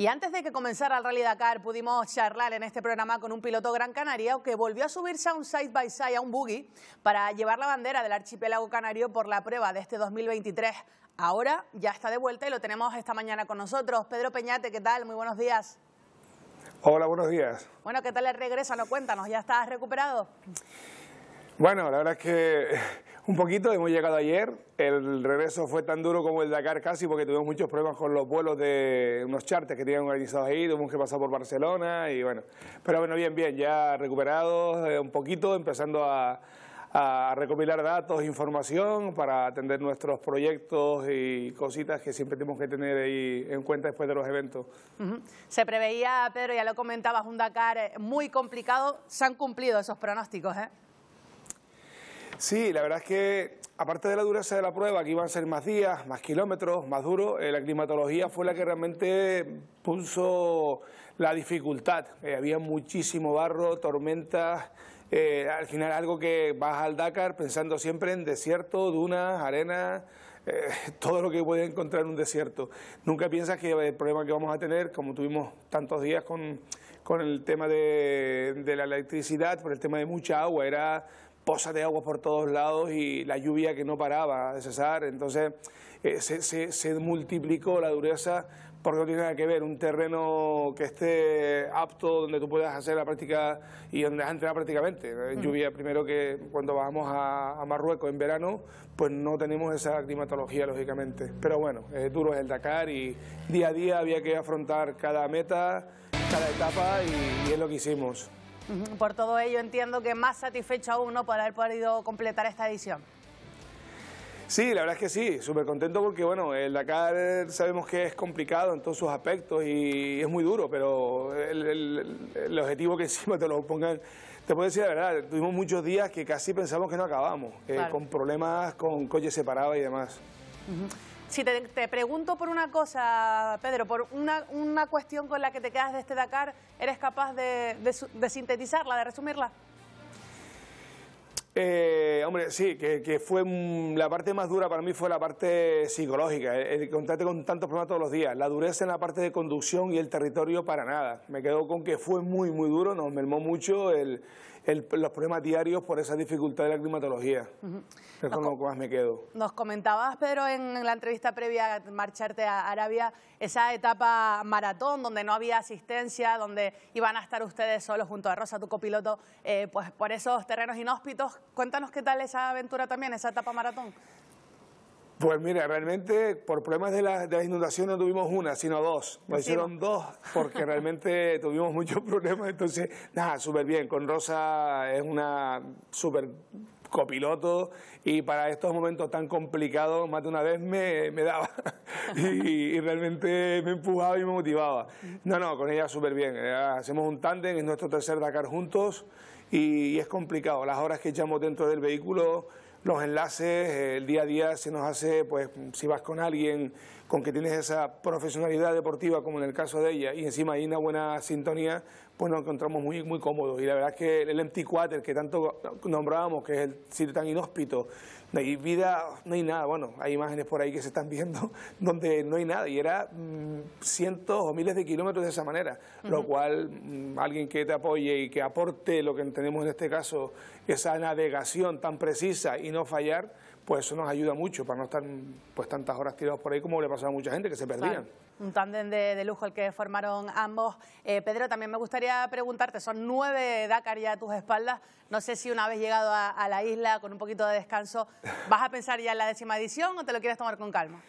Y antes de que comenzara el Rally Dakar, pudimos charlar en este programa con un piloto gran canario que volvió a subirse a un side by side, a un buggy, para llevar la bandera del archipiélago canario por la prueba de este 2023. Ahora ya está de vuelta y lo tenemos esta mañana con nosotros. Pedro Peñate, ¿qué tal? Muy buenos días. Hola, buenos días. Bueno, ¿qué tal el regreso? No, cuéntanos, ¿ya estás recuperado? Bueno, la verdad es que un poquito, hemos llegado ayer, el regreso fue tan duro como el Dakar casi porque tuvimos muchos problemas con los vuelos de unos charters que tenían organizados ahí, tuvimos que pasar por Barcelona y bueno, pero bueno, bien, bien, ya recuperados eh, un poquito, empezando a, recopilar datos, información para atender nuestros proyectos y cositas que siempre tenemos que tener ahí en cuenta después de los eventos. Se preveía, Pedro, ya lo comentabas, un Dakar eh, muy complicado. Se han cumplido esos pronósticos, ¿eh? Sí, la verdad es que aparte de la dureza de la prueba, que iban a ser más días, más kilómetros, más duro, eh, la climatología fue la que realmente puso la dificultad. Eh, había muchísimo barro, tormentas, eh, al final algo que vas al Dakar pensando siempre en desierto, dunas, arena, todo lo que puede encontrar en un desierto. Nunca piensas que el problema que vamos a tener, como tuvimos tantos días con, con el tema de la electricidad, por el tema de mucha agua, era pozas de agua por todos lados y la lluvia que no paraba de cesar. Entonces eh, se, multiplicó la dureza porque no tiene nada que ver un terreno que esté apto donde tú puedas hacer la práctica y donde has entrenado prácticamente. Mm. Lluvia primero que cuando bajamos a, Marruecos en verano, pues no tenemos esa climatología lógicamente. Pero bueno, duro es el Dakar y día a día había que afrontar cada meta, cada etapa y es lo que hicimos. Por todo ello entiendo que más satisfecho aún ¿no? por haber podido completar esta edición. Sí, la verdad es que sí, súper contento porque bueno, el Dakar sabemos que es complicado en todos sus aspectos y es muy duro, pero el, objetivo que encima te lo pongan, te puedo decir la verdad, tuvimos muchos días que casi pensamos que no acabamos, eh, con problemas con coches separados y demás. Si te, te, pregunto por una cosa, Pedro, por una, una, cuestión con la que te quedas de este Dakar, ¿eres capaz de, sintetizarla, de resumirla? Eh, hombre, sí, que, fue la parte más dura para mí fue la parte psicológica, el, eh, eh, contarte con tantos problemas todos los días, la dureza en la parte de conducción y el territorio para nada. Me quedo con que fue muy, muy duro, nos mermó mucho el, los problemas diarios por esa dificultad de la climatología. Es más me quedo. Nos comentabas, Pedro, en la entrevista previa a marcharte a Arabia, esa etapa maratón donde no había asistencia, donde iban a estar ustedes solos junto a Rosa, tu copiloto, eh, pues por esos terrenos inhóspitos. Cuéntanos qué tal esa aventura también, esa etapa maratón. Pues mira, realmente por problemas de, la, las inundaciones no tuvimos una, sino dos. Me hicieron dos porque realmente tuvimos muchos problemas. Entonces, nada, súper bien. Con Rosa es una súper copiloto y para estos momentos tan complicados más de una vez me, daba y, realmente me empujaba y me motivaba. No, no, con ella súper bien. Eh, hacemos un tándem, es nuestro tercer Dakar juntos y, y es complicado. Las horas que echamos dentro del vehículo los enlaces, eh, el día a día se nos hace, pues si vas con alguien con que tienes esa profesionalidad deportiva como en el caso de ella y encima hay una buena sintonía, pues nos encontramos muy, muy cómodos. Y la verdad es que el empty quarter que tanto nombrábamos, que es el sitio tan inhóspito, no hay vida, no hay nada. Bueno, hay imágenes por ahí que se están viendo donde no hay nada y era mm, cientos o miles de kilómetros de esa manera, lo cual mm, alguien que te apoye y que aporte lo que tenemos en este caso, esa navegación tan precisa y no fallar, pues eso nos ayuda mucho para no estar pues tantas horas tirados por ahí como le pasó a mucha gente que se perdían. Un tándem de, lujo el que formaron ambos. Eh, Pedro, también me gustaría preguntarte, son nueve Dakar ya a tus espaldas. No sé si una vez llegado a, la isla con un poquito de descanso, ¿vas a pensar ya en la décima edición o te lo quieres tomar con calma?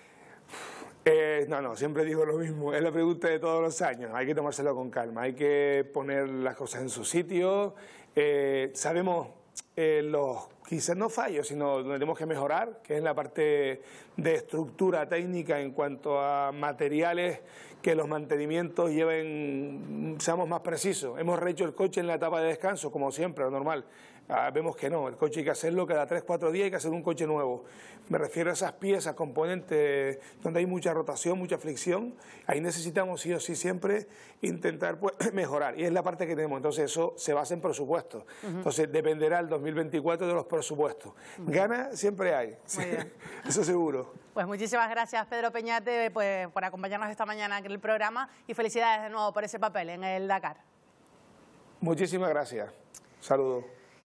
Eh, no, no, siempre digo lo mismo, es la pregunta de todos los años, hay que tomárselo con calma, hay que poner las cosas en su sitio, eh, sabemos eh, los, quizás no fallos, sino donde tenemos que mejorar, que es la parte de estructura técnica en cuanto a materiales que los mantenimientos lleven, seamos más precisos. Hemos rehecho el coche en la etapa de descanso, como siempre, lo normal. Ah, vemos que no, el coche hay que hacerlo cada tres cuatro días, hay que hacer un coche nuevo. Me refiero a esas piezas, componentes donde hay mucha rotación, mucha fricción, ahí necesitamos sí o sí siempre intentar pues, mejorar y es la parte que tenemos. Entonces eso se basa en presupuestos. Entonces dependerá el 2024 de los presupuestos. Gana siempre hay, eso seguro. Pues muchísimas gracias Pedro Peñate pues, por acompañarnos esta mañana en el programa y felicidades de nuevo por ese papel en el Dakar. Muchísimas gracias. Saludos.